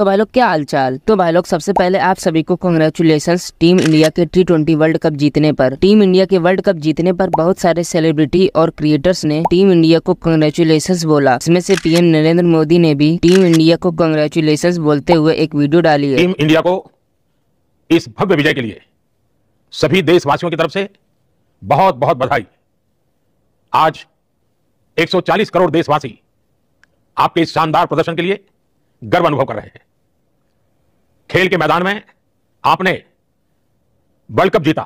तो भाई लोग क्या हालचाल तो भाई लोग सबसे पहले आप सभी को कंग्रेचुलेशन टीम इंडिया के टी ट्वेंटी वर्ल्ड कप जीतने पर टीम इंडिया के वर्ल्ड कप जीतने पर बहुत सारे सेलिब्रिटी और क्रिएटर्स ने टीम इंडिया को कंग्रेचुलेशन बोला इसमें से पीएम नरेंद्र मोदी ने भी टीम इंडिया को कंग्रेचुलेशन बोलते हुए एक वीडियो डाली है टीम इंडिया को इस भव्य विजय के लिए सभी देशवासियों की तरफ से बहुत बहुत बधाई आज एक करोड़ देशवासी आपके इस शानदार प्रदर्शन के लिए गर्व अनुभव कर रहे हैं खेल के मैदान में आपने वर्ल्ड कप जीता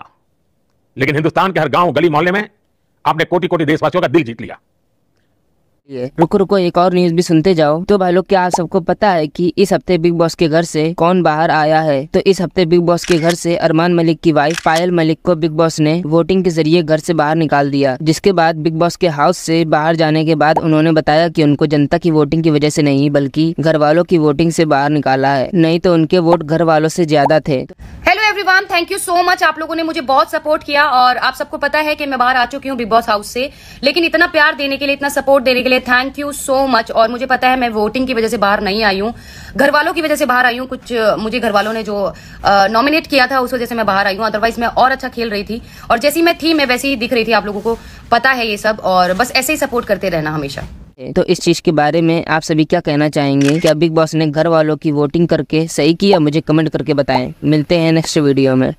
लेकिन हिंदुस्तान के हर गांव गली मोहल्ले में आपने कोटि कोटि देशवासियों का दिल जीत लिया रुको रुको एक और न्यूज भी सुनते जाओ तो भाई लोग क्या आप सबको पता है कि इस हफ्ते बिग बॉस के घर से कौन बाहर आया है तो इस हफ्ते बिग बॉस के घर से अरमान मलिक की वाइफ पायल मलिक को बिग बॉस ने वोटिंग के जरिए घर से बाहर निकाल दिया जिसके बाद बिग बॉस के हाउस से बाहर जाने के बाद उन्होंने बताया कि उनको जनता की वोटिंग की वजह से नहीं बल्कि घर वालों की वोटिंग से बाहर निकाला है नहीं तो उनके वोट घर वालों से ज्यादा थे hello everyone thank you so much आप लोगों ने मुझे बहुत सपोर्ट किया और आप सबको पता है कि मैं बाहर आ चुकी हूँ बिग बॉस हाउस से लेकिन इतना प्यार देने के लिए इतना सपोर्ट देने के लिए थैंक यू सो मच और मुझे पता है मैं वोटिंग की वजह से बाहर नहीं आई हूँ घर वालों की वजह से बाहर आई हूँ कुछ मुझे घर वालों ने जो नॉमिनेट किया था उस वजह से मैं बाहर आई हूँ अदरवाइज मैं और अच्छा खेल रही थी और जैसी मैं थी मैं वैसे ही दिख रही थी आप लोगों को पता है ये सब और बस ऐसे ही सपोर्ट करते रहना हमेशा तो इस चीज़ के बारे में आप सभी क्या कहना चाहेंगे क्या बिग बॉस ने घर वालों की वोटिंग करके सही किया मुझे कमेंट करके बताएं मिलते हैं नेक्स्ट वीडियो में